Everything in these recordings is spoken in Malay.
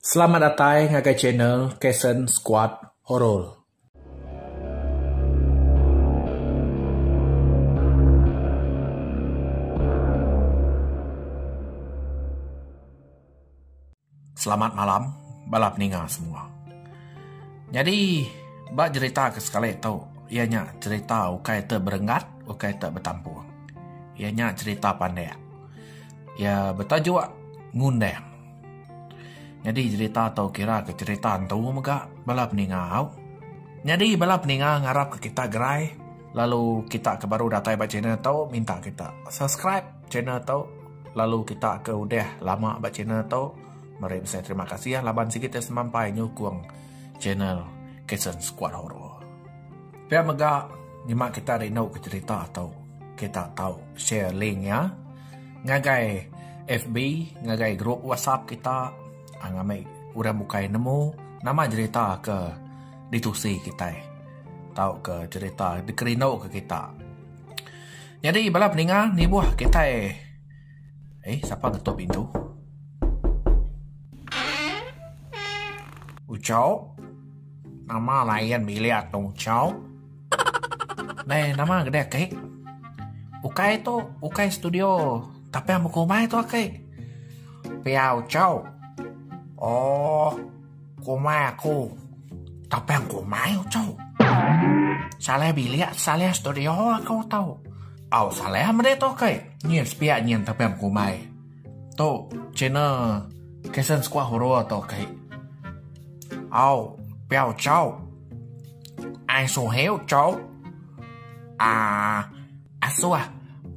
Selamat datang ke channel Kesen Squad Horror. Selamat malam, balap ninga semua. Jadi, bak cerita ke sekali tau, ianya cerita ukai terberengat, ukai terbetampung. Ianya cerita pandai. Ia ya, bertajuk ngundang cerita kira balap balap ngarap kita kita gerai. Lalu datai minta kita subscribe channel တော Lalu kita ke udah lama abah channel tau. Mari saya terima kasih ya. Laban sih kita ya, sampai nyukung channel Kesen Squad Horror. Biar mega nyima kita ada nau cerita atau kita tahu share link ya. Ngagai FB, ngagai grup WhatsApp kita ang ame ura mukai nemu nama cerita ke ditusi kita tau ke cerita dikerino ke kita jadi bala peninga ni buah kita eh Eh siapa ketuk pintu ucau nama lain miliat dong ucau Nah, nama gede ke? Ukai to, ukai studio. Tapi aku mau itu ke? Piao ciao. อ๋กูมาคูตาแป้งกูมาเจ้าซาเลบิเลียซาเลสตูดิโอเขาเต้าเอาซาเลไม่ได้ตัเคยเนียนสเปียเนียนตาแป้งกูมาโตเจเนอร์เคสันสควาฮัวรัวตัวเคยเอาเปียวเจ้าไอโซเฮลเจ้าอ่าอาสัว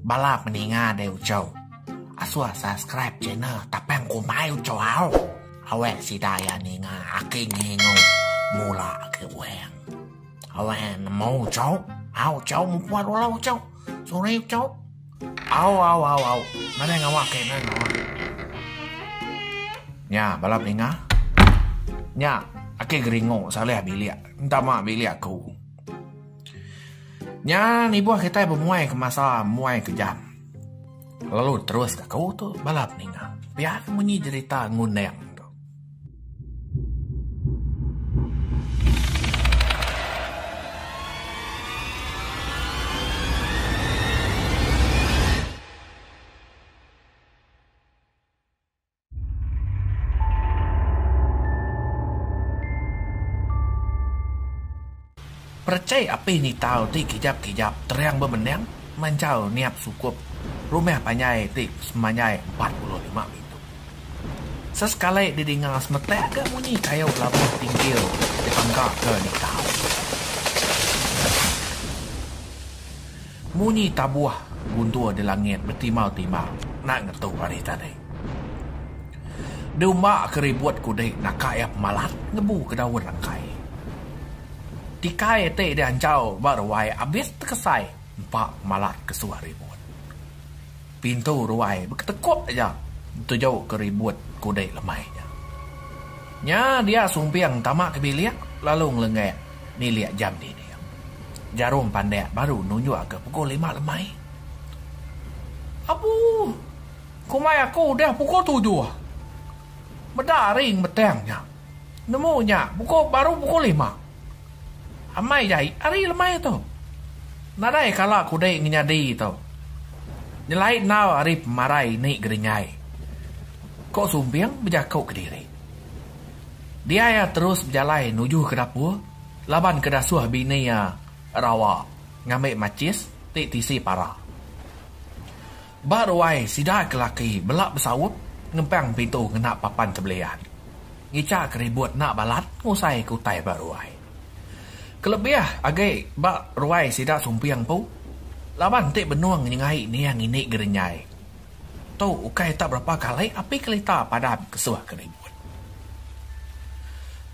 บาลาบมันงาเดีวเจ้าอาสัวสับส c r i ป e เจเนอร์ตาแป้งกูมาเจ้าเอา Hawe si daya ni nga aki ngi ngu mula ke weng. Hawe na mau chau, au chau mu kuat wala au chau, so rei chau. Au au au au, mana nga wak ke nga Nya, balap ni nga. Nya, aki geringo salih bilia, entah mak bilia ku. Nya, ni buah kita bermuai ke masa muai e ke jam. Lalu terus ke kau tu balap ni nga. Biar munyi cerita ngundang. percaya apa ini tahu ti kijap kijap terang berbenang mencau niap cukup rumah banyak ti puluh lima itu sesekali didengar semetek agak muni kayu labu tinggi dipangkak ke di tahu muni tabuah guntua di langit bertimau timau nak ngetu hari tadi di rumah keribuat kudai nak kaya pemalat ngebu ke daun tikai te di ancau baruai abis terkesai empat malat ke suar ribut pintu ruai berketekuk aja tu jauh ke ribut kudai lemai aja nya dia sumpiang tamak ke bilik lalu ngelengek ni liat jam ni dia jarum pandai baru nunjuk ke pukul lima lemai abu mai aku udah pukul tujuh ah. Berdaring betengnya Nemunya pukul baru pukul lima amai jai ari lemai tu. narai kala kudai nginyadi tau nyelai nau ari marai ni gerinyai ko sumpiang bejakau ke diri dia ya terus berjalan menuju ke dapur laban ke dasuah bini ya rawa ngamik macis ti tisi para baru ai sida ke laki belak besawut ngempang pintu ngena papan cebelian ngica keribut nak balat ngusai kutai baru ai kelebih agai ba ruai sida sumpiang pu, laban te benuang nyengai ni yang ini gerenyai to ukai ta berapa kali api kelita pada kesuah keribut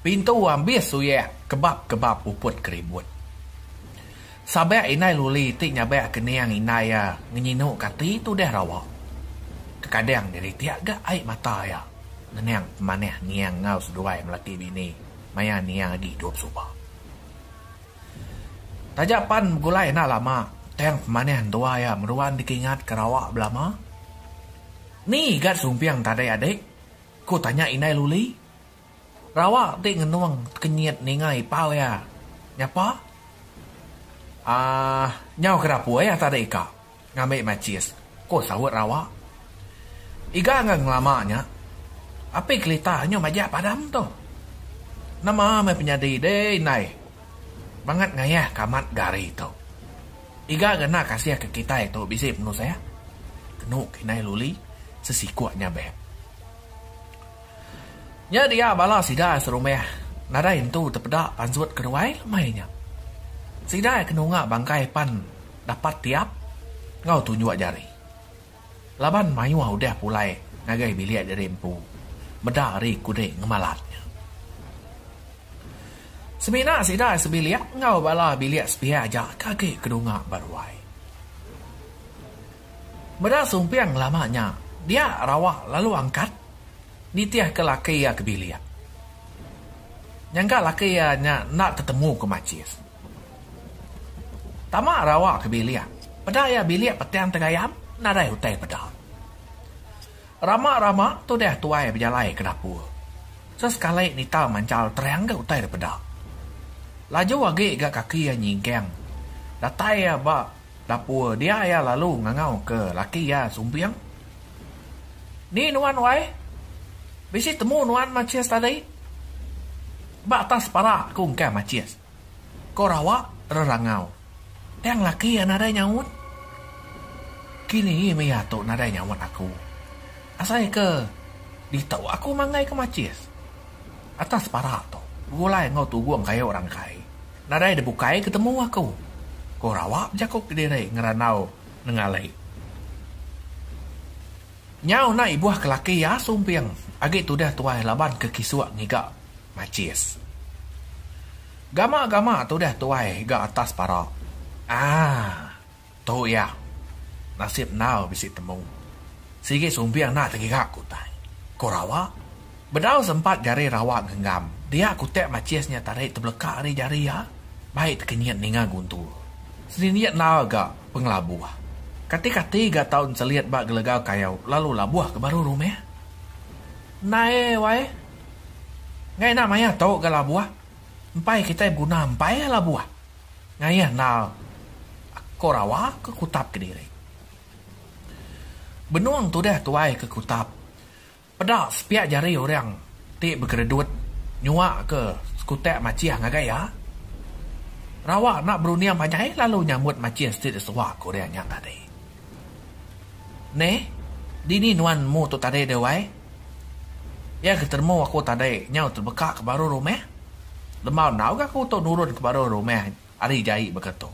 pintu ambis suya kebab kebab uput keribut sabai inai luli ti nyabai ke ni yang inai ya nginu kati tu deh rawa kekadang diri tiak ga ai mata ya neneng maneh ni ngau seduai melati bini maya ni yang lagi hidup subah Raja pan gulai na lah lama. Teng mana yang tua ya, meruan dikingat kerawak belama. Ni gad sumpiang tadai adik. Ya, Ku tanya inai luli. Rawa ti ngenuang kenyit ningai pau ya. Nyapa? Ah, nyau kerapu ya tadai ika. Ngambe macis. Ku sahut rawa. Iga ngang lamanya. Apa kelita nyau majak padam tu? Nama me penyadi deh inai mangat ngaya ya kamat gari itu iga gana kasih ya ke kita itu ya bisa penuh saya kenu kinai luli sesikuatnya be Ya dia bala sida ya serumeh nada itu terpeda panjut keruai lemainya sida kenunga bangkai pan dapat tiap ngau tunjuk jari laban mayu udah pulai ngagai bilia dari empu meda ri kude ngemalatnya Semina sida sebiliak ngau bala biliak sepia aja kaki kedunga baruai. Mada sumpiang lamanya, dia rawa lalu angkat, nitiah ke laki ya ke biliak. Nyangka laki ya nya nak ketemu ke macis. Tama rawa ke biliak, pada ya biliak petian tengayam, nadai utai pedal. Rama rama tu dia tuai berjalan ke dapur. Sesekali nita mancal terang ke hutai pedal laju lagi ke kaki ya nyingkeng. Datai ya ba, dapur dia ya lalu ngangau ke laki ya sumpiang. Ni nuan wai, bisi temu nuan macias tadi. Ba atas para kung ke macias. Ko rawa rerangau. Yang laki ya nada nyawut. Kini ini ya tu nada nyawut aku. Asai ke, di ditau aku mangai ke macias. Atas para tu, gulai ngau tu guang kaya orang kaya. Nadai de bukai ketemu aku. Ko rawap ja ko gede rei ngeranau nengalai. Nyau na ibuah kelaki ya sumpiang. agit tu dah tuai laban ke kisuak ngiga macis. Gama-gama tu dah tuai ga atas para. Ah, tu ya. Nasib nau bisi temu. Sige sumpiang na tegi ga ku tai. rawap. Bedau sempat jari rawak genggam. Dia kutek macisnya tarik terbelekak ni jari ya baik terkenyat dengan guntur. Seniat nak lah ke penglabuh. Ah. Ketika tiga tahun seliat bak gelegau kayau, lalu labuah ke baru rumah. Eh? Nae wae. Ngai nak maya tau ke labuah? Empai kita guna empai labuah. Lah Ngai ya nak. Aku ke kutap ke diri. Benuang tu dah tuai ke kutap. Pedak sepiak jari orang. Tik berkeredut. Nyuak ke skutek macih ngagai ya. Ha? Rawa nak berunia macam eh lalu nyamut macam street sewa Korea yang tadi. Ne, dini nuan mu tu tadi dewai. Ya ketemu aku tadi nyau terbuka ke baru rumah. Lemau nau gak aku tu nurun ke baru rumah hari jai begitu.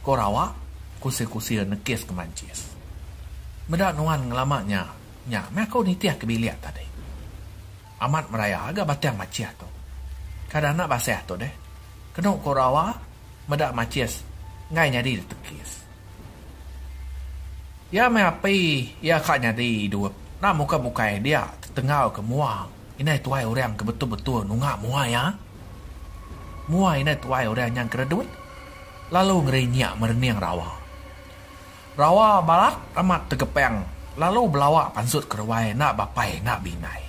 Kau rawak, kusir kusir nekis ke mancis. Meda nuan ngelamaknya, nya, meh aku nitiah ke bilik tadi. Amat meraya agak batang macia tu. Kadang nak basah tu deh kenok korawa meda macis, ngai nyari tekis ya me api ya ka nyari dua na muka muka dia tengau ke mua inai tuai orang ke betul betul nunga mua ya mua ini tuai orang yang keredut lalu ngeri nyak merenyang rawa rawa balak amat tegepeng lalu belawa pansut keruai nak bapai nak binai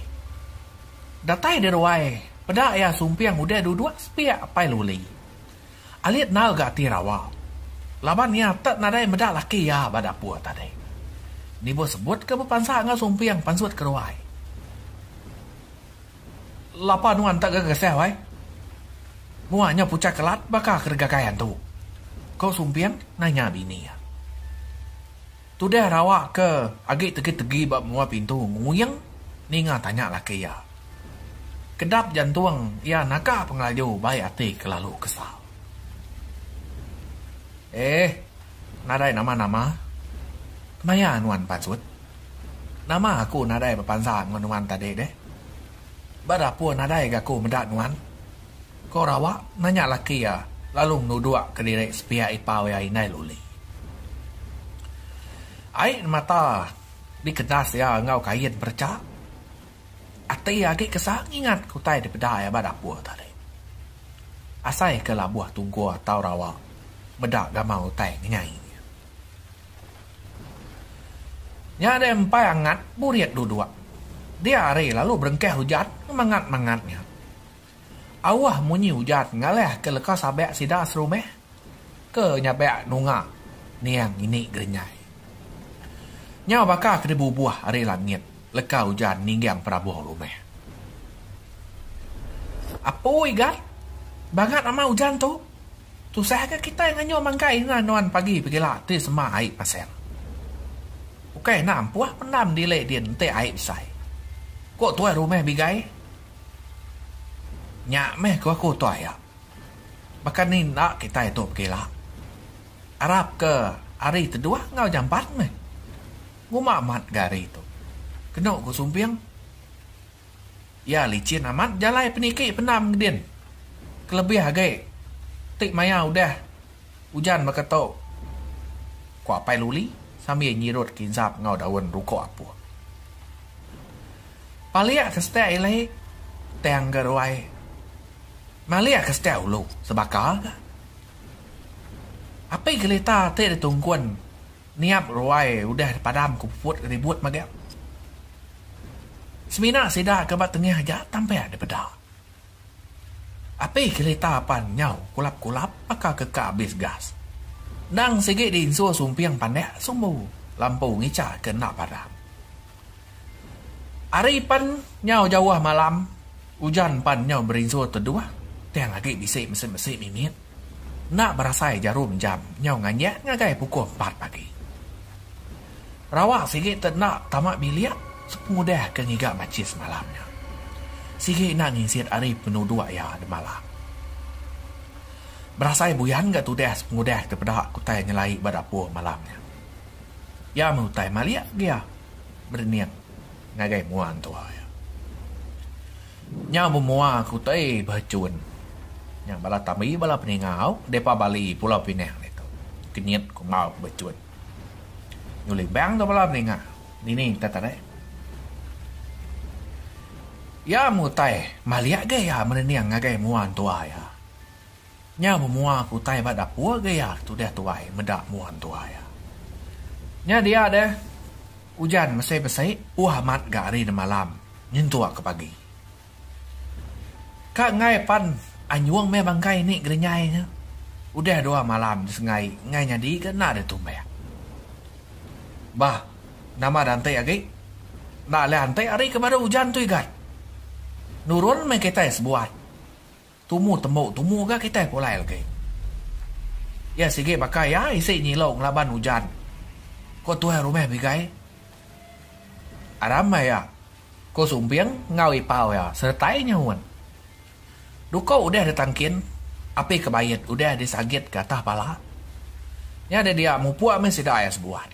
datai di ruai pada ayah sumpiang udah dua-dua sepiak apa yang boleh. Alit nak agak tirawa. Laban ni tak nak ada yang laki ya pada puak tadi. Ni buat sebut ke pepansah dengan sumpiang pansut ke ruai. Lapa nu antak ke kesel, wai? Muanya pucat kelat bakal kerja kayaan tu. Kau sumpiang nanya bini ya. Tu dah rawak ke agik tegi-tegi bak mua pintu nguyang ni ngah tanya laki ya. Kedap jantung, ia ya, nakah pengelaju, baik hati kelalu kesal. Eh, nadai nama-nama. Kemaya nuan pacut. Nama aku nadai berpansa dengan nuan tadi deh. Berapa nadai aku mendak nuan? Kau rawa nanya laki ya, lalu nudua ke diri sepia ipau yang ini luli. Aik mata dikenas ya ngau kain bercak atai agi kesangingat ku tai di pedai abad apu tadi. Asai ke la buah tunggu atau rawa medak gamau tai nyai. Nya ada empai angat buriat dua-dua. Dia hari lalu berengkeh hujat, mengat-mengatnya. Awah munyi hujat ngalah ke lekas abek sida serumeh. Ke nyabek nunga, niang ini gerenyai. Nya bakal keribu buah hari langit. แล้วก้าวยานนี้อย่างพระบอกรู้ไหมอะปุ้ยกัดบางานอามาอุจันตุตุแซกคิดแต่งานโยมังไก่งานนอนปากีไปกีลาที่สมาไอมาแสงโอเคน้ำปัวมันน้ำดีเลยเดียนเตะไอใส่กูตัวรู้ไหมบิ๊กไก่ยะแม่ก็ว่ากูต่อยอ่ะบางานนี่ละคิดแต่ตบกีลาอาราบเกออารีตัวเงาจำบัดไหมกูมาหมัดการีตุ kena ko sumping ya licin amat jalai peniki penam gedin kelebih agai tik maya udah hujan makato ko apai luli sambil nyirut kinzap ngau daun ruko apa? paliak keste ilai teang geruai malia keste ulu sebaka apa geleta Tidak ditungkuan niap ruai udah padam kuput ribut magap Semina sedah ke bat tengah aja tampai ada pedal. Apa kereta pan? nyau kulap-kulap maka keka habis gas. Nang segi di insur sumpi pandai sumbu lampu ngica kena pada. Ari pan nyau jauh malam hujan pan nyau berinsur terdua tiang lagi bisa mesin-mesin mimit. Nak berasai jarum jam nyau nganyak ngagai pukul 4 pagi. Rawak sikit tak nak tamat semudah ke ngiga macis malamnya. Sihi nak ngisit hari penuh dua ya di malam. Berasa ibu yan gak tudah semudah daripada aku tanya nyelai pada puh malamnya. Ya mau tanya malia dia ya? berniat ngagai muan tua ya. Nyamu mua aku tay bacun. Yang bala tamai bala peningau depa bali pulau pinang itu. Kenyat ku mau bacun. Nyulik bang tu bala peningau. Nini tata deh. Ya mu tai, malia ge ya meniang ngagai muan tua ya. Nya mu mua ku tai bada puo ge ya tu dia tua ai meda muan tua ya. Nya dia de hujan masai besai uah mat ga ari de malam, nyin tua ke pagi. Ka ngai pan anyuang me bangkai ni grenyai nya. Udah dua malam sengai ngai nyadi ke na de tu me. Bah, nama dante agi. Na le ante ari ke hujan tu igat. Nurun me kita es buat. Tumu temu tumu ga kita pulai lagi. Ya sige pakai ya isi nyilong laban hujan. Kok tuai rumah bigai? Aram ya. Kau sumpiang ngawi pau ya sertainya huan. Dukau udah ditangkin. Api kebayet udah disagit kata pala. Ya ada dia mupua me sida ayas buat.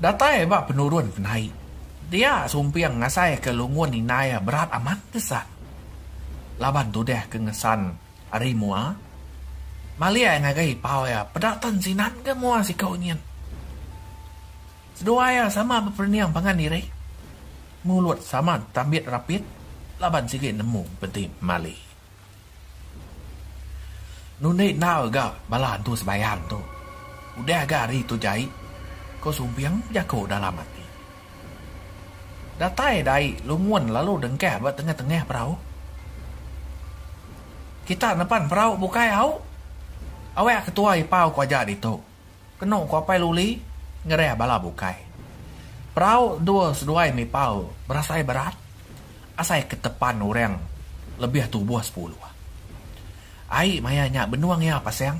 ya ba penurun naik. dia sumpiang ngasai ke lungun ni naya berat amat desa. Laban tu deh kengesan hari mua. Malia ya yang agai pau ya pedatan sinan ke mua si kau nian. Sedua ya sama berperniang pangan diri. Mulut sama tambit rapit. Laban sikit nemu peti mali. Nunik nao ga balan tu sebayang tu. Udah ga hari tu jai. Ko sumpiang jako dalam hati. ดาใต้ใดลุงม้วนละลูดึงแก่บ่าตั้งแต่ตั้งแง่เรากีตาน้ำปั่นเราบุกไก่เอาเอาแหวกตัวไอ้เป้ากว่ายาดิโตกนกว่าไปลูลีเงแร่บลาบุกไก่เราดัวสด้วยไม่เป้าบราไซบรัดอาศัยกระตปันโอแรงเลเบียตูบัวสปูลัวไอ้มายาหยาบนวงเงาปะแซง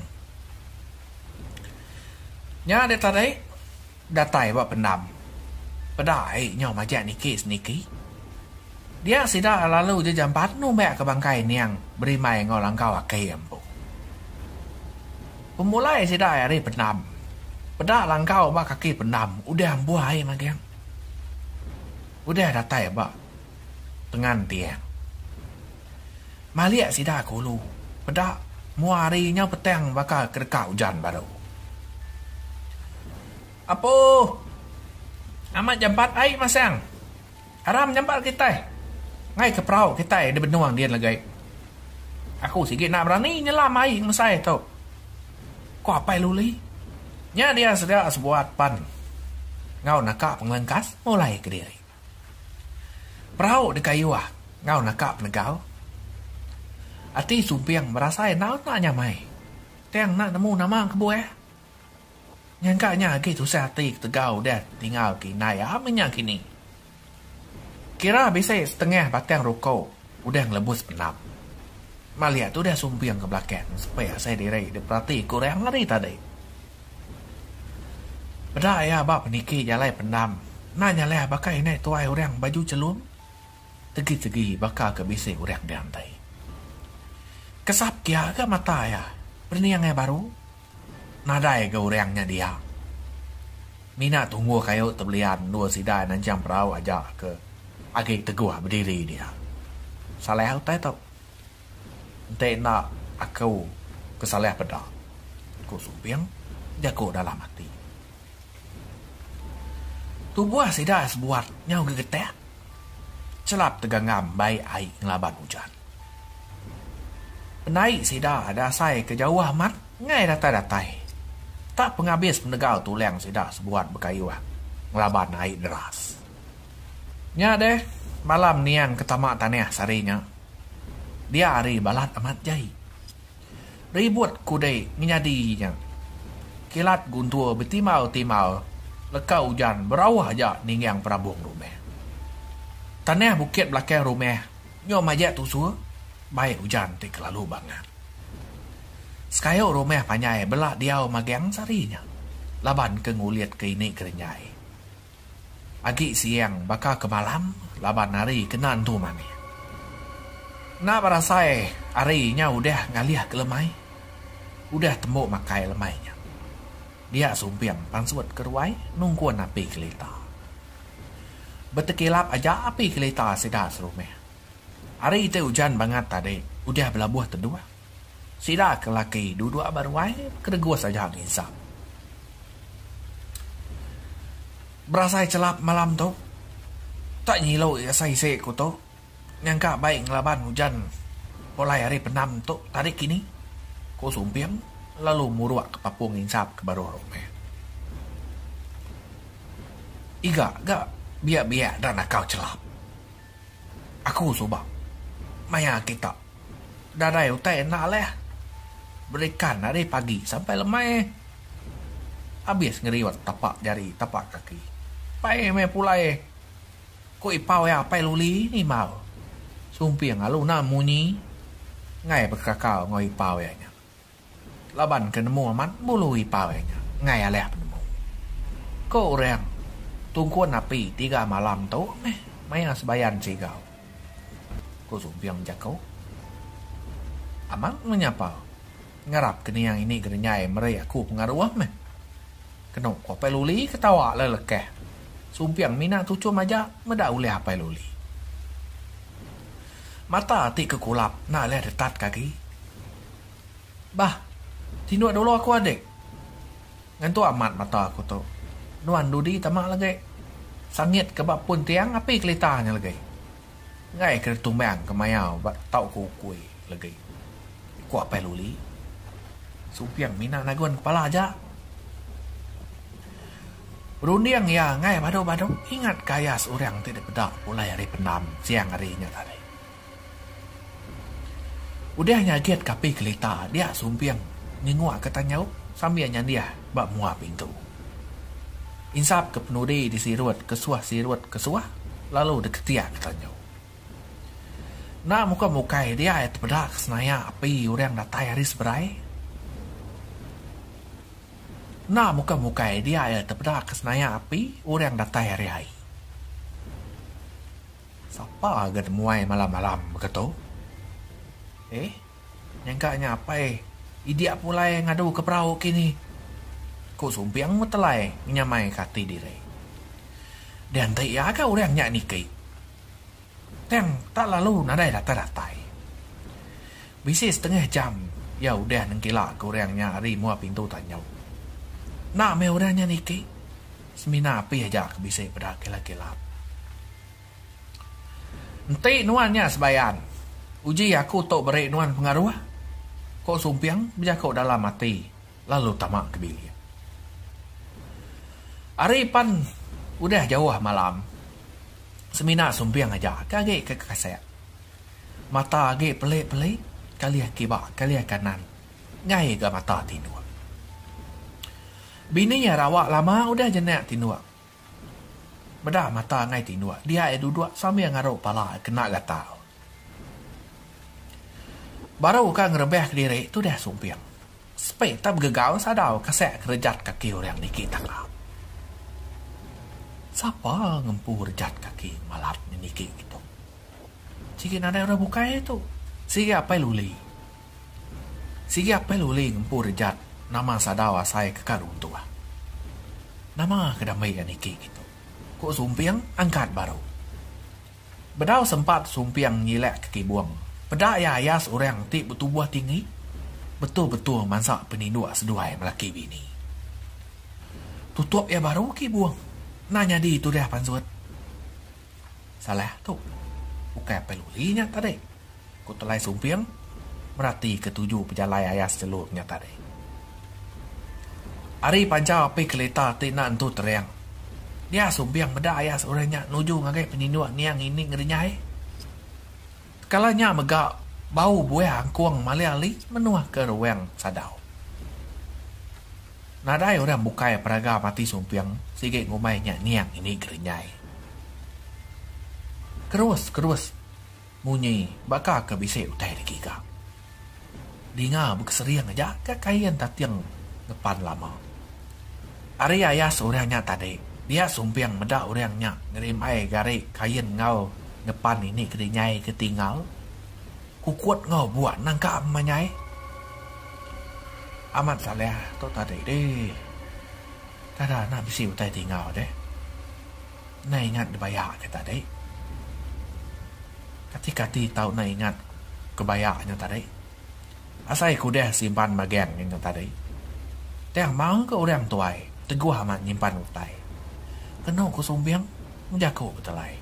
เงาเดตาได้ดาไต่ว่าเป็นดำ Padai nyo majak ni kes ni ki. Dia sida lalu je jambat nu mek ke bangkai ni yang beri mai ngolang kau akai ambo. Pemulai sida ari penam. Pada langkau ba kaki penam udah ambo ai magang. Udah datai ba. Tengan tiang. Maliak sida kulu. Pada muari nyo petang bakal kerka hujan baru. Apo? amat jambat ai masang haram jambat kita ngai ke prau kita ada benuang dia lagi aku sikit nak berani nyelam ai masai tu. ko apa luli nya dia sedia sebuat pan ngau nak pengelengkas mulai ke diri prau de kayu ah ngau nak penegal ati supiang merasa naon nak nyamai tiang nak nemu nama kebu eh yang kaknya lagi tu saya tik tegau dan tinggal ke naya amanya kini. Kira habis saya setengah batang ruko, udah ngelebus penap. Malia tu dah sumpi yang ke belakang, supaya saya direi di perhati kurang ngeri tadi. Beda ya abak peniki jalai penam, nanya leh bakal ini tuai orang baju celum. Tegi-tegi bakal ke bisik orang diantai. Kesap kia ke mata ya, berniangnya baru. Baru. 那带个这样的呀。มีหน้าตรงหัวเขาตบเลียนนัวสีได้นั้นจำเปล่าอาจจะเกออาเกตะกัวไม่ได้เลยเดียสาแล้วแต่ตอเตน่าอาเกวก็สาแล้วปะดอกูสูบเบียงยากูได้ละมาตีตัวบัวสีได้สบวดเงาเกิดแตะฉลับตะกางามใบไอ้งลาบันอุจันเป็นไอสีได้ได้ใส่กระเจ้าวามัดง่ายระตายระตาย tak penghabis menegal tu leng sudah sebuat berkayu lah. Ngelabat naik deras. Nya deh, malam nian ketama tanah sarinya. Dia hari balat amat jai. Ribut kudai nya Kilat guntua betimau-timau. Leka hujan berawah aja ninggang perabung rumah. Tanah bukit belakang rumah. Nyo majak tu suruh. Baik hujan ti kelalu banget. สกายโอรู้ไหมปัญญาเบลล่าเดียวมาแก๊งซารีเนี่ยละบันกึงูเลียดกีนี่กระใหญ่อากิเสียงบักก้ากบาลัมละบันนารีกันนันทูมันเนี่ยหน้าประสายอารีเนี่ยอุดะงาเลียกละไหมอุดะตโมมาไกลละไหมเนี่ยเดียสูงเปี่ยมปังสวดกระไว้นุ่งกวนนาปีกเลตาบัตเกลับอาญาปีกเลตาเสดาสรุปไหมอารีเตอุจันบังัตตาเดอุดะเบลาบัวตัดด้วย Sila kelaki duduk berwai kedegua saja insap. Berasai celap malam tu. Tak nyilau ia ya say seku tu. Nyangka baik ngelaban hujan. Polai hari penam tu tarik kini. Ku sumpiang lalu muruak ke papung ngisap ke baru rumah. Iga, ga biak-biak dan nakau celap. Aku sobat. Maya kita. Dadai utai nak leh berikan hari pagi sampai lemai habis ngeriwat tapak jari tapak kaki pai me pulai eh. ko ipau ya eh, pai luli ni mau sumpih ngalu na muni ngai bekakau ngai ipau ya nya laban ke nemu amat bulu ipau ya ngai ale nemu ko orang tungku napi tiga malam tu me mai asbayan cigau ko sumpih jakau amat menyapau งรับกันยังอันนี้กันใหญ่มาเลยอะคู่งารวมกันหนกไปลุลีก็ตาวเลยละแกสูมเพียงมีนาทุกช่วมาจากไม่ไดาอุเลาไปลุลีมาตาติกกุลับน่าเลียดตัดกะกี้บ้าที่นวดดูรอกว่าเด็กงั้นตัวอมัดมาตาอกุโตนวดดูดีตมาละไงสังเกตกับบปุ่นเตียงอปีกเลตาเนี่ยละไงไงกระตุ้งแบงก็ไม่เอาบัตเต้ากูกุยละไงกว่าไปลุลี supiang minat nagun kepala aja. Berundiang ya ngai badu badu ingat kaya seorang tidak pedak mulai hari penam siang hari harinya tadi. Udah nyaget kapi kelita dia sumpiang nyengua katanya sambil nyandia bak mua pintu. Insap ke penudi di siruat ke suah siruat ke suah lalu deketia katanya. Nah muka-muka dia itu pedak senaya api orang datai hari seberai na muka-muka dia ya terpeda kesenaya api orang datai hari-hari. Siapa agak muai malam-malam begitu? Eh, yang nyangkanya apa eh? Idia pula yang ngadu ke perahu kini. Kau sumpi yang mutelai menyamai kati diri. Dan tak ia agak orang nyak nikai. Yang tak lalu nadai datai-datai. Bisa setengah jam, ya udah nengkila ke orangnya hari mua pintu tanya na me orangnya niki semina api ya, aja bisa pada kelak kelap nanti nuannya sebayan uji aku tok beri nuan pengaruh ah. kok sumpiang bisa kok dalam mati lalu tamak kebili hari pan udah jauh ah malam semina sumpiang aja kage ke kasih mata agak pelik-pelik kali kibak kali kanan ngai ke mata tidur Bini ya rawak lama udah je nak tindua. Beda mata ngai tindua. Dia yang duduk sambil ngaruh pala kena gatal. Baru kan ngerebeh ke diri tu dah sumpiang. Sepai tak bergegau sadau kasek kerejat kaki orang niki tengah. Siapa ngempu kerejat kaki malat niki gitu. Sigi nada orang buka itu. Sigi apa luli. Sigi apa luli ngempu kerejat nama sadawa saya kekal untuk ah. Nama kedamai ini lah ke gitu. Ku sumpiang angkat baru. Bedau sempat sumpiang nyilek kaki buang. Pedak ya ayas orang ti bertubuh tinggi. Betul-betul mansak penindua seduai melaki bini. Tutup ya baru kaki buang. Nanya di itu dia pansuat. Salah tu. Bukan pelulinya tadi. Ku telai sumpiang. Merati ketujuh pejalai ayas celur nyata deh. Ari panjang api kereta tina entu tereng. Dia subiang beda ayah seorangnya nuju ngagai peninua niang ini ngerinya eh. Kalanya megak bau buah angkuang mali ali menua ke ruang sadau. Nadai orang buka ya peraga mati sumpiang sige ngumainya niang ini ngerinya eh. Kerus, kerus. muni baka ke bisik utai di giga. Dinga berkeseriang aja ke kain tatiang depan lama. Ari ayas orangnya tadi. Dia sumpiang meda orangnya. Ngeri mai gari kain ngau. Ngepan ini kiri nyai ketinggal. Kukut ngau buat nangka amma nyai. Amat salah tu tadi deh. Tada nak bisi utai tinggal deh. Nak ingat dibayar ke tadi. Kati-kati tau nak ingat kebayarnya tadi. Asai ku deh simpan bagian yang tadi. Tiang mang ke orang tuai teguh amat nyimpan utai. Kena ku sombiang, menjaga ku betulai.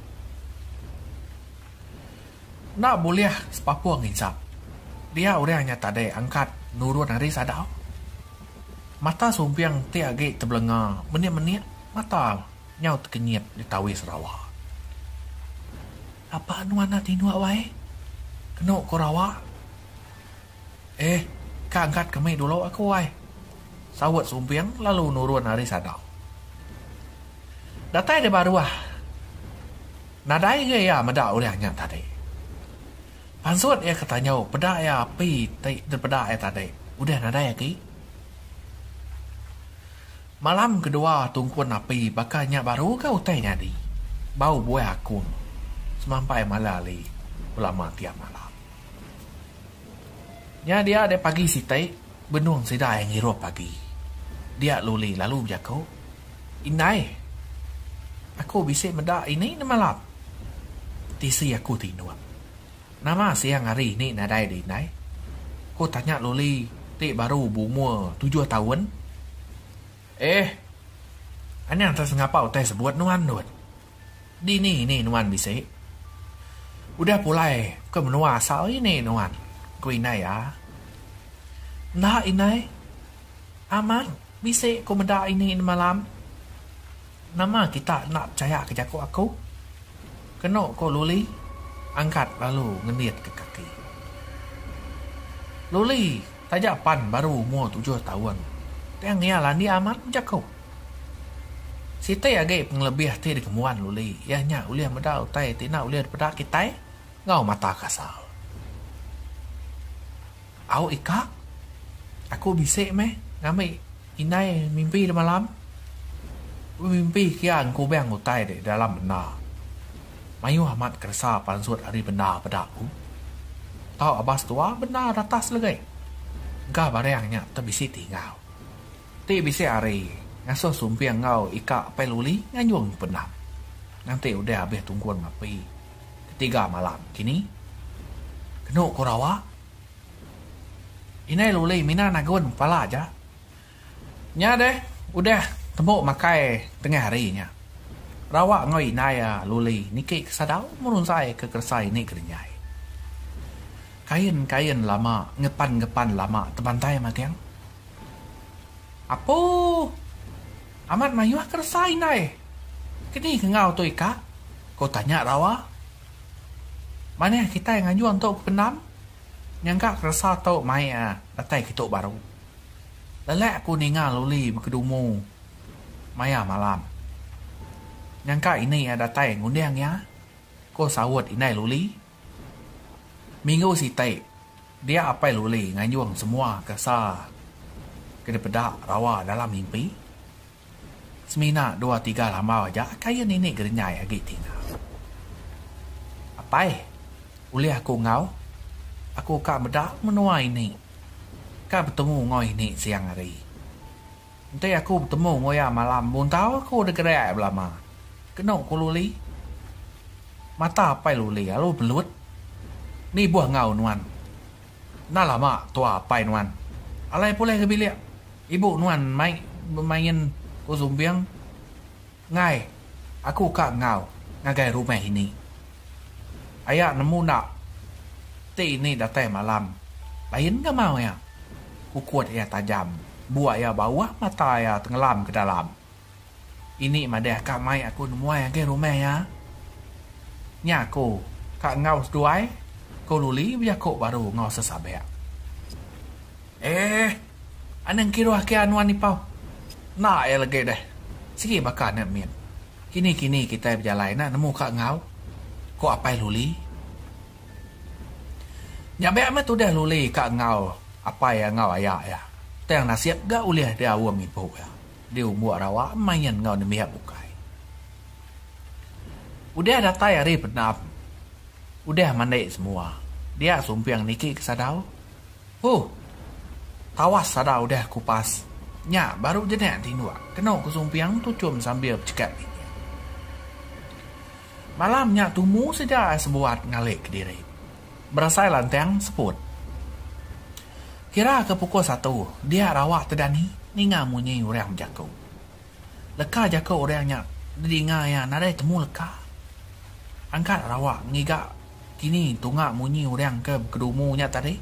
Nak boleh ah, sepapu ngincap. Dia orang hanya tak ada angkat nurun hari sadau. Mata sombiang ti agi terbelengar, menit-menit mata nyau terkenyit di tawi serawa. Apa anu anak tinu awai? Kena ku rawa? Eh, kak angkat kami dulu aku awai sawat sumpiang lalu nurun hari sadau. Datai de baruah. Nadai ge ya meda oleh nya tadi. Pansuat ya katanya peda ya pi tai terpeda ya tadi. Udah nadai lagi. Ya, malam kedua tungku napi bakanya baru ke utai nyadi. Bau buai akun. Semampai malam malali ulama tiap malam. Nya ya, dia ada pagi si tai benung sida yang pagi dia luli lalu jaku inai aku bisa meda ini Ti tisi aku nuap. nama siang hari ini nadai di inai aku tanya luli ti baru bu mua tujuh tahun eh ini yang terus ngapa utai sebuat nuan nuan di ni ni nuan bisa udah pulai ke menua asal ini nuan ku inai ya ah. nah inai aman Bisa kau mendak ini in malam. Nama kita nak percaya ke jago aku. Kena kau luli. Angkat lalu ngeniat ke kaki. Luli. Tajak pan baru umur tujuh tahun. Yang ni lah ni amat jago. Siti agak penglebih hati di kemuan luli. Ya nyak uliah meda utai. Tidak uliah daripada kita. Ngau mata kasal. Aku ikak. Aku bisik meh. Ngamik 你那冥币了吗？啷？Wimpi mimpi kian ku bang utai de dalam benar. Mayu amat kerasa pansut hari benar pada aku. Tau abas tua benar ratas lagi. Ga bareangnya tapi tinggal. Ti hari are ngaso sumpiang ngau ika peluli nganyung benar. Nanti udah habis tungguan mapi. Ketiga malam kini. Kenuk kurawa. Inai luli mina naguan pala aja. Nya deh, udah temu makai tengah hari nya. Rawa ngoi naya luli nikik kesadau murun saya ke kersai ni kerenyai. Kain kain lama ngepan ngepan lama teman saya matiang. Apo? Amat mayuah kersai naya. Kini kengau tu ika? Kau tanya rawa. Mana kita yang anjuan untuk penam? Nyangka kersa tau mai ah, datai kita baru. แล้วแหละกูนี่งานลุลีมันคือดูมูไม่อ่ะมาลามยังก้าอีนี่อาดาไต่งุนแดงเนี้ยกูสาวดอีนี่ลุลีมีเงือสีเตะเดียอาไปลุลีงานยวงสมัวกะซากระดิบดาเราว่าดาลามิงปีสมีน่าดัวตีกาลามาวะจ้าใครยันนี่เนี่ยกระดิ่งใหญ่อะกิตินะอาไปอุลีอากูเงาอากูกะมดามโนอีนี่ kau bertemu ngoi ini siang hari. Nanti aku bertemu ya malam. Bun tahu aku ada kerja belama. Kena aku luli. Mata apa luli? Aku belut. Ni buah ngau nuan. Nah lama tua apa nuan? Alai boleh kebilia. Ibu nuan main bermain kuzum biang. Ngai, aku kak ngau ngagai rumah ini. Ayah nemu nak. Ti ini datang malam. Lain ke mau ya? kukut ia ya, tajam. Buat ia ya, bawah mata ia ya, tenggelam ke dalam. Ini madah kak mai aku nemuai ke rumah ya. Ni aku, kak ngau seduai, kau luli biar aku baru ngau sesabek. Eh, anang kira ke anuan ni pau. Nak ya lagi deh. Sikit bakar nak min. Kini-kini kita berjalan nak nemu kak ngau. Kau apa luli? Nyabek mah tu dah luli kak ngau apa ya ngau ya ya tang nasihat ga ulih dia awu mi bau ya dia umbu rawa mayan ngau ni mihak bukai udah ada tayari benap udah mandai semua dia sumpiang niki sadau. Hu, tawas sadau udah kupas nya baru jenek tinua kena ku sumpiang tu cum sambil cekap malamnya tumu sejak sebuat ngalik diri berasa lanteng seput Kira ke pukul satu, dia rawak terdani, ni ngamunyi orang jaku. Leka jaku orangnya, dia ya, nadai temu leka. Angkat rawak, ngiga, kini tungak munyi orang ke kedumunya tadi.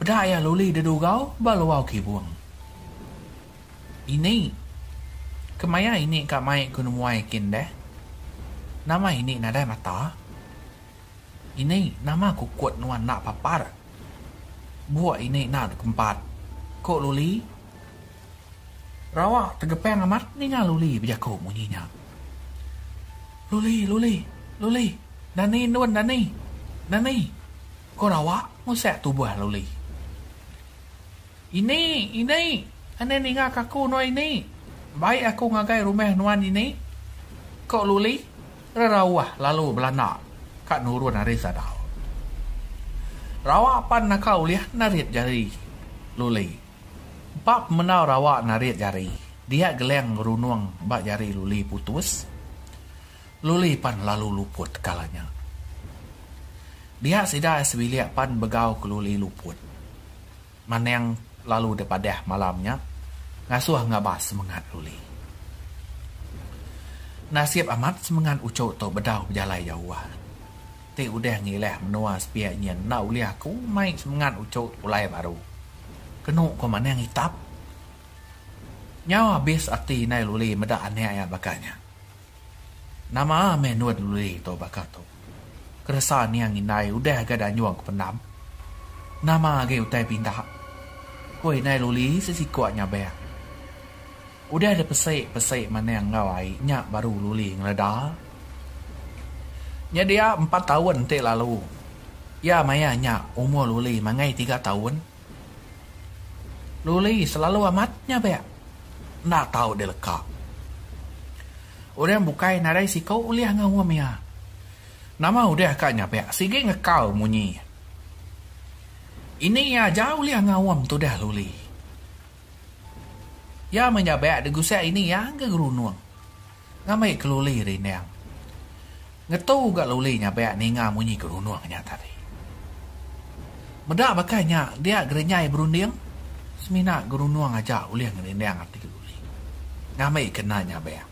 Pada ayah luli dedu gau, baluau kibuang. Ini, kemaya ini kak maik kunumuai kin deh. Nama ini nadai mata. Ini nama kukut nuan nak paparak buat ini nak empat. Kok luli? Rawak tergepeng amat ni ngah luli bijak munyinya. Luli, luli, luli. Dani, nuan Dani, Dani. Kok rawak musak tubuh luli. Ini, ini, ane ni ngah kaku nuan ini. Baik aku ngagai rumah nuan ini. Kok luli? Rerawah lalu belanda. Kak nurun hari sadar. Rawa pan nak kau lihat narit jari luli. Bab menau rawa narit jari. Dia geleng runuang bak jari luli putus. Luli pan lalu luput kalanya. Dia sida sebilik pan begau ke luli luput. Mana yang lalu depadah malamnya. Ngasuh ngabas semangat luli. Nasib amat semangat ucuk tau bedau berjalan jauh. Ti udah ngileh menua sepiak nyen na uliah ku mai semangat ucuk ulai baru. Kenu ko mana yang hitap? Nyawa habis arti nai luli meda ane ayah bakanya. Nama ame nuat luli to bakar tu. Kerasa ni yang inai udah gada nyuang ke penam. Nama agai utai pindah. Koi nai luli sisi kuatnya bea. Udah ada pesek-pesek mana yang ngawai nyak baru luli ngeledah. Nya dia empat tahun te lalu. Ya maya nyak umur luli mangai tiga tahun. Luli selalu amatnya be. nak tahu de leka. Orang bukai narai si kau uliah ngau maya. Nama udah kanya be. Sige ngekau munyi. Ini ya jauh liang ngawam tu dah luli. Ya menyabak degusnya ini ya ngegerunung. Ngamai keluli rinang ngetau gak lau lainnya bayak nengah munyi kerunuang nya tadi. Medak bakanya dia gerenyai berunding, semina kerunuang aja uli yang ngerinde yang ngerti kerunuang. Ngamai kena nya bayak.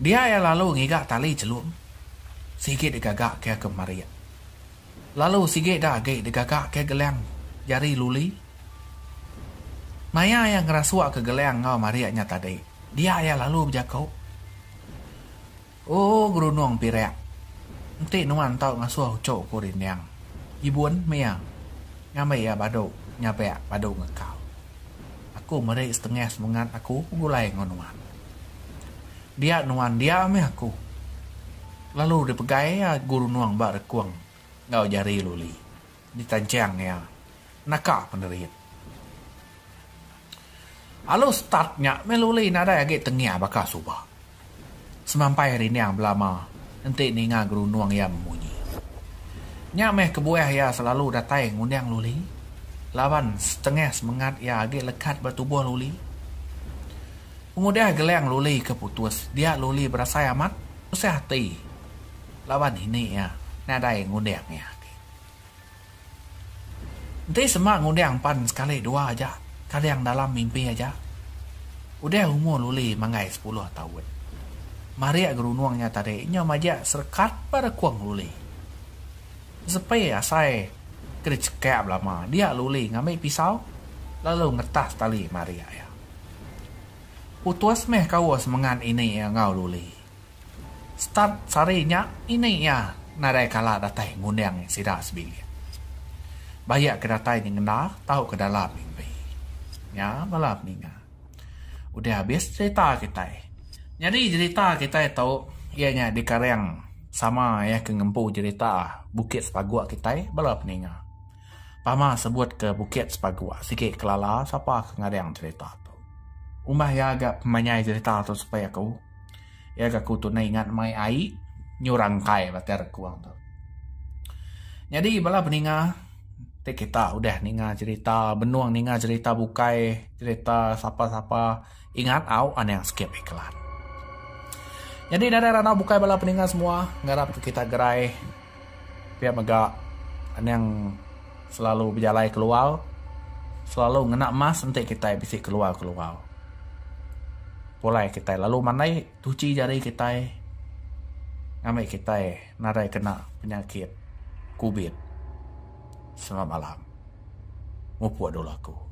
Dia yang lalu ngigak tali celup, sikit digagak ke Maria. Lalu sikit dah agak digagak ke geleng jari luli. Maya yang ngerasuak ke geleng ngau maria nya tadi, dia yang lalu berjakau. Oh, grunung pirek. Nanti nuan tau ngasua cok kurin yang. Ibuan mea. Ngama ya badu. Nyapa ya badu ngekau. Aku meri setengah semangat aku. Gulai nuan. Dia nuan dia me aku. Lalu dipegai ya guru nuang bak rekuang. Ngau jari luli. Ditancang ya. Naka penerit. Alu startnya meluli nada ya gek tengah bakal subah semampai hari ini yang belama. Nanti ni ngah gerunuang yang bunyi. Nyak meh kebuah ya selalu datai ngundang luli. Lawan setengah semangat ya agi lekat bertubuh luli. Pengudah geleng luli keputus. Dia luli berasa amat. Usah hati. Lawan ini ya. Nadai ngundang ya. Nanti semua ngundang pan sekali dua aja. Kali yang dalam mimpi aja. Udah umur luli mangai sepuluh tahun. Maria gerunuangnya tadi nya maja serkat pada kuang luli. Sepai asai ya, kena cekap lama dia luli ngamai pisau lalu ngetas tali Maria ya. Putus ya. meh kau semangat ini ya ngau luli. Start sarinya ini ya narai kala datai ngundang sida sebilia. Ya. Bayak kena tai ni ngendah tau ke dalam mimpi. Ya malam ni Udah habis cerita kita ya. Jadi cerita kita itu ianya di Karang sama ya ke ngempu cerita Bukit Sepagua kita eh, bala peninga. Pama sebut ke Bukit Sepagua sikit kelala siapa ke ngadang cerita tu. Umah ya agak menyai cerita tu supaya aku ya agak ku tu ingat mai ai nyurang kai bater kuang tu. Jadi bala peninga te kita udah ninga cerita benuang ninga cerita bukai cerita siapa sapa ingat au yang skip iklan. Jadi dari rana buka bala peningan semua, ngarap kita gerai pihak mega yang selalu berjalan keluar, selalu ngena emas nanti kita bisik keluar keluar. Pulai kita lalu mana tuci jari kita ngamai kita narai kena penyakit kubit semalam. malam. Mupu adolah aku.